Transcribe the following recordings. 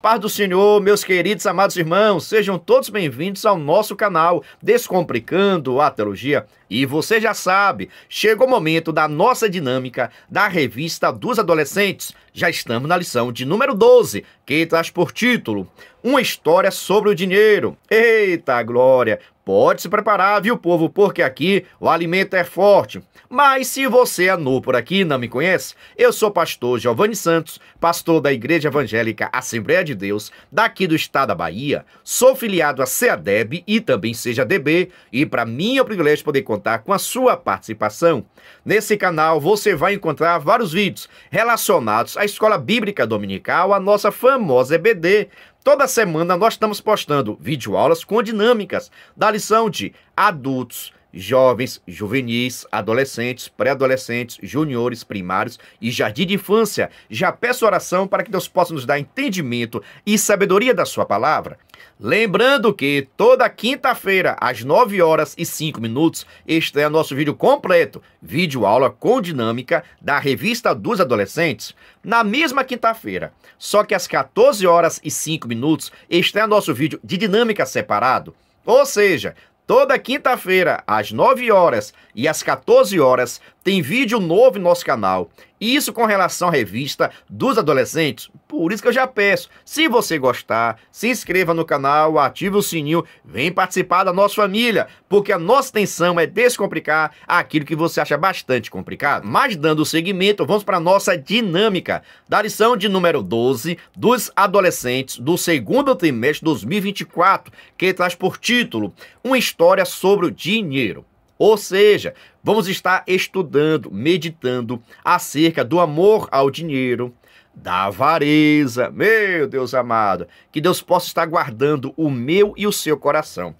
Paz do Senhor, meus queridos amados irmãos, sejam todos bem-vindos ao nosso canal Descomplicando a Teologia. E você já sabe, chega o momento da nossa dinâmica da revista dos adolescentes. Já estamos na lição de número 12, que traz por título Uma História sobre o Dinheiro. Eita glória! Pode se preparar, viu, povo, porque aqui o alimento é forte. Mas se você é novo por aqui não me conhece, eu sou pastor Giovanni Santos, pastor da Igreja Evangélica Assembleia de Deus, daqui do estado da Bahia. Sou filiado à CEADEB e também seja DB, e para mim é um privilégio poder contar com a sua participação. Nesse canal você vai encontrar vários vídeos relacionados à Escola Bíblica Dominical, a nossa famosa EBD. Toda semana nós estamos postando videoaulas com dinâmicas da lição de adultos, jovens, juvenis, adolescentes, pré-adolescentes, juniores, primários e jardim de infância. Já peço oração para que Deus possa nos dar entendimento e sabedoria da sua palavra. Lembrando que toda quinta-feira, às 9 horas e 5 minutos, este é nosso vídeo completo, vídeo aula com dinâmica da revista dos adolescentes. Na mesma quinta-feira, só que às 14 horas e 5 minutos, este é nosso vídeo de dinâmica separado. Ou seja, Toda quinta-feira, às 9 horas e às 14 horas, tem vídeo novo em nosso canal. Isso com relação à revista dos adolescentes. Por isso que eu já peço, se você gostar, se inscreva no canal, ative o sininho, vem participar da nossa família, porque a nossa intenção é descomplicar aquilo que você acha bastante complicado. Mas dando seguimento, vamos para a nossa dinâmica da lição de número 12 dos adolescentes do segundo trimestre de 2024, que traz por título Uma história sobre o dinheiro. Ou seja, vamos estar estudando, meditando acerca do amor ao dinheiro, da avareza. Meu Deus amado, que Deus possa estar guardando o meu e o seu coração.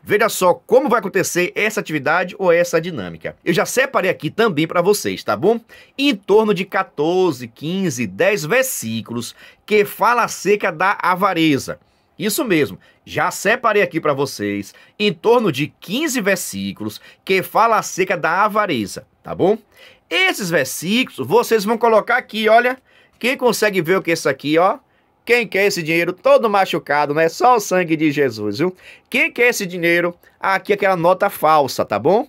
Veja só como vai acontecer essa atividade ou essa dinâmica. Eu já separei aqui também para vocês, tá bom? Em torno de 14, 15, 10 versículos que fala acerca da avareza. Isso mesmo, já separei aqui para vocês em torno de 15 versículos que fala acerca da avareza, tá bom? Esses versículos vocês vão colocar aqui, olha. Quem consegue ver o que é isso aqui, ó? Quem quer esse dinheiro todo machucado, né? Só o sangue de Jesus, viu? Quem quer esse dinheiro? Aqui aquela nota falsa, tá bom?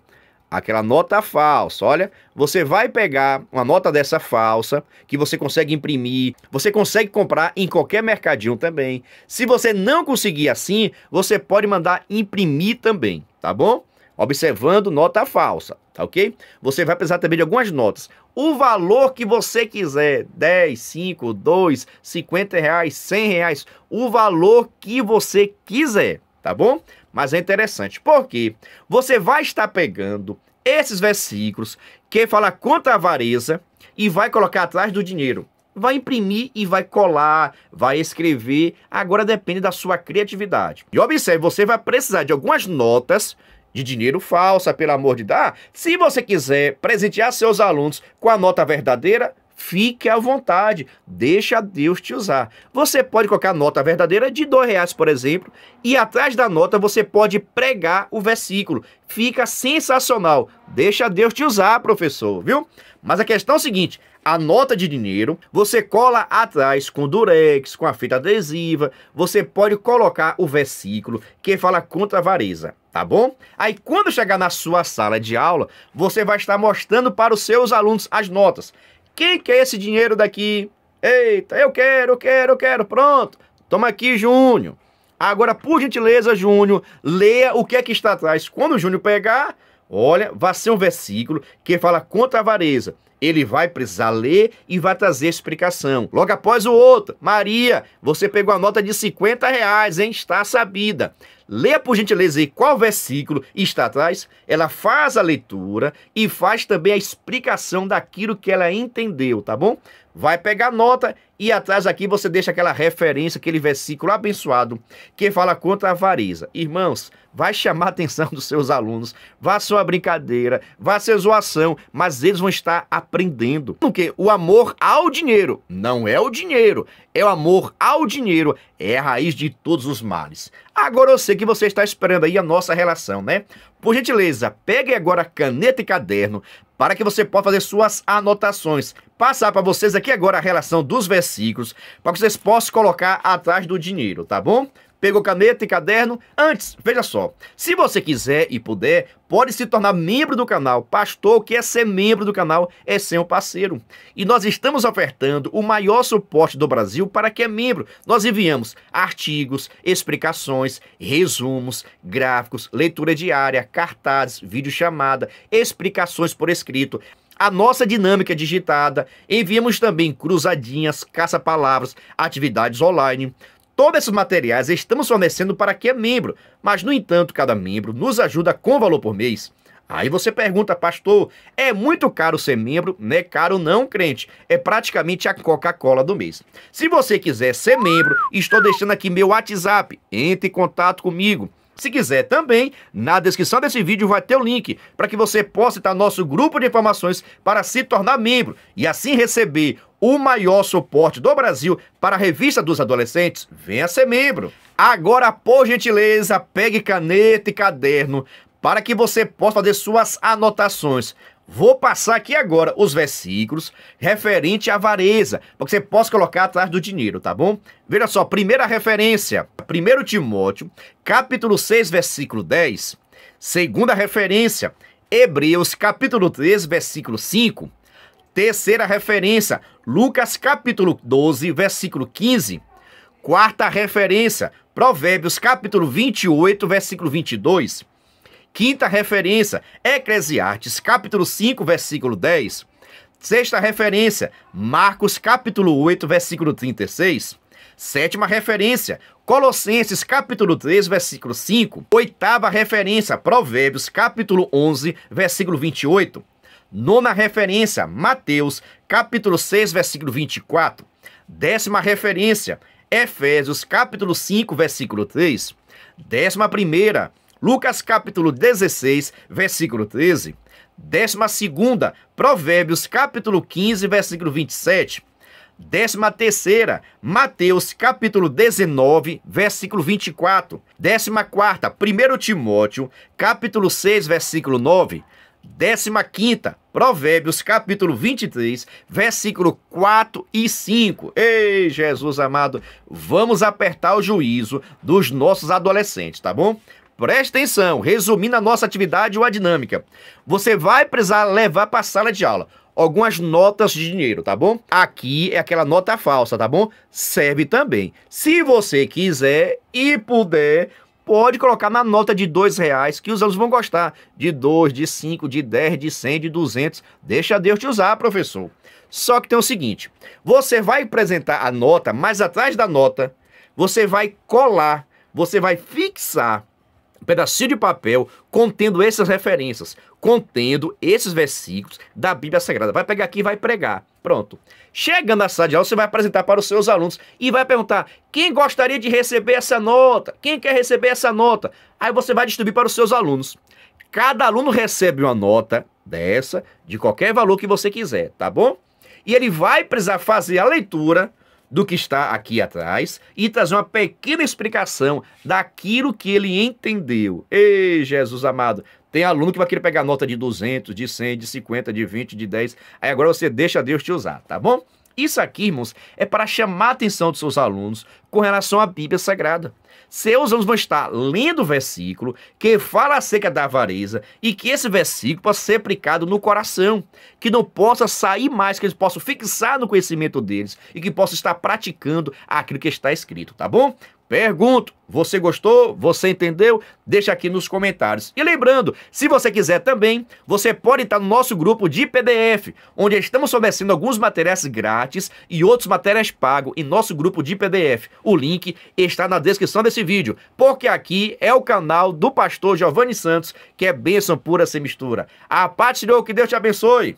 aquela nota falsa. Olha, você vai pegar uma nota dessa falsa que você consegue imprimir, você consegue comprar em qualquer mercadinho também. Se você não conseguir assim, você pode mandar imprimir também, tá bom? Observando nota falsa, tá ok? Você vai precisar também de algumas notas. O valor que você quiser, 10, 5, 2, 50 reais, 100 reais, o valor que você quiser, tá bom? Mas é interessante, porque você vai estar pegando esses versículos que fala contra a avareza e vai colocar atrás do dinheiro. Vai imprimir e vai colar, vai escrever. Agora depende da sua criatividade. E observe, você vai precisar de algumas notas de dinheiro falsa, pelo amor de Deus, ah, Se você quiser presentear seus alunos com a nota verdadeira, Fique à vontade, deixa Deus te usar. Você pode colocar nota verdadeira de dois reais, por exemplo, e atrás da nota você pode pregar o versículo. Fica sensacional. Deixa Deus te usar, professor, viu? Mas a questão é a seguinte: a nota de dinheiro, você cola atrás com durex, com a fita adesiva, você pode colocar o versículo que fala contra a vareza, tá bom? Aí quando chegar na sua sala de aula, você vai estar mostrando para os seus alunos as notas. Quem quer esse dinheiro daqui? Eita, eu quero, eu quero, eu quero. Pronto. Toma aqui, Júnior. Agora, por gentileza, Júnior, leia o que é que está atrás. Quando o Júnior pegar, olha, vai ser um versículo que fala contra a avareza ele vai precisar ler e vai trazer explicação. Logo após o outro, Maria, você pegou a nota de 50 reais, hein? Está sabida. Leia por gentileza aí qual versículo está atrás. Ela faz a leitura e faz também a explicação daquilo que ela entendeu, tá bom? Vai pegar a nota e atrás aqui você deixa aquela referência, aquele versículo abençoado que fala contra a avareza. Irmãos, vai chamar a atenção dos seus alunos, vá sua brincadeira, vá ser zoação, mas eles vão estar atentos aprendendo. Porque o amor ao dinheiro não é o dinheiro, é o amor ao dinheiro, é a raiz de todos os males. Agora eu sei que você está esperando aí a nossa relação, né? Por gentileza, pegue agora caneta e caderno para que você possa fazer suas anotações. Passar para vocês aqui agora a relação dos versículos, para que vocês possam colocar atrás do dinheiro, tá bom? Pegou caneta e caderno? Antes, veja só, se você quiser e puder, pode se tornar membro do canal. Pastor, o que é ser membro do canal é ser um parceiro. E nós estamos ofertando o maior suporte do Brasil para quem é membro. Nós enviamos artigos, explicações, resumos, gráficos, leitura diária, cartazes, videochamada, explicações por escrito. A nossa dinâmica é digitada, enviamos também cruzadinhas, caça-palavras, atividades online, Todos esses materiais estamos fornecendo para quem é membro, mas, no entanto, cada membro nos ajuda com valor por mês. Aí você pergunta, pastor, é muito caro ser membro? Não é caro não, crente. É praticamente a Coca-Cola do mês. Se você quiser ser membro, estou deixando aqui meu WhatsApp. Entre em contato comigo. Se quiser também, na descrição desse vídeo vai ter o link para que você possa estar no nosso grupo de informações para se tornar membro e assim receber o maior suporte do Brasil para a revista dos adolescentes, venha ser membro. Agora, por gentileza, pegue caneta e caderno para que você possa fazer suas anotações. Vou passar aqui agora os versículos referente à avareza, para que você possa colocar atrás do dinheiro, tá bom? Veja só, primeira referência, 1 Timóteo, capítulo 6, versículo 10. Segunda referência, Hebreus, capítulo 3, versículo 5. Terceira referência, Lucas capítulo 12, versículo 15. Quarta referência, Provérbios capítulo 28, versículo 22. Quinta referência, Eclesiastes capítulo 5, versículo 10. Sexta referência, Marcos capítulo 8, versículo 36. Sétima referência, Colossenses capítulo 3, versículo 5. Oitava referência, Provérbios capítulo 11, versículo 28. Nona referência, Mateus, capítulo 6, versículo 24. Décima referência, Efésios, capítulo 5, versículo 3. Décima primeira, Lucas, capítulo 16, versículo 13. Décima segunda, Provérbios, capítulo 15, versículo 27. Décima terceira, Mateus capítulo 19, versículo 24. Décima quarta, 1 Timóteo, capítulo 6, versículo 9. Décima quinta, Provérbios capítulo 23, versículo 4 e 5. Ei, Jesus amado, vamos apertar o juízo dos nossos adolescentes, tá bom? Preste atenção, resumindo a nossa atividade ou a dinâmica. Você vai precisar levar para a sala de aula algumas notas de dinheiro, tá bom? Aqui é aquela nota falsa, tá bom? Serve também. Se você quiser e puder, pode colocar na nota de dois reais que os alunos vão gostar. De dois, de cinco, de dez, de cem, de duzentos. Deixa Deus te usar, professor. Só que tem o seguinte: você vai apresentar a nota, mas atrás da nota, você vai colar, você vai fixar um pedacinho de papel contendo essas referências, contendo esses versículos da Bíblia Sagrada. Vai pegar aqui e vai pregar. Pronto. Chegando na sala de aula, você vai apresentar para os seus alunos e vai perguntar: quem gostaria de receber essa nota? Quem quer receber essa nota? Aí você vai distribuir para os seus alunos. Cada aluno recebe uma nota dessa, de qualquer valor que você quiser, tá bom? E ele vai precisar fazer a leitura do que está aqui atrás e trazer uma pequena explicação daquilo que ele entendeu. Ei, Jesus amado, tem aluno que vai querer pegar nota de 200, de 100, de 50, de 20, de 10. Aí agora você deixa Deus te usar, tá bom? Isso aqui, irmãos, é para chamar a atenção dos seus alunos com relação à Bíblia Sagrada. Seus anos vão estar lendo o versículo que fala acerca da avareza e que esse versículo possa ser aplicado no coração, que não possa sair mais, que eles possam fixar no conhecimento deles e que possam estar praticando aquilo que está escrito, tá bom? Pergunto, você gostou? Você entendeu? Deixa aqui nos comentários. E lembrando, se você quiser também, você pode estar no nosso grupo de PDF, onde estamos fornecendo alguns materiais grátis e outros materiais pagos em nosso grupo de PDF. O link está na descrição compartilhando esse vídeo, porque aqui é o canal do pastor Giovanni Santos, que é bênção pura sem mistura. A paz deu que Deus te abençoe!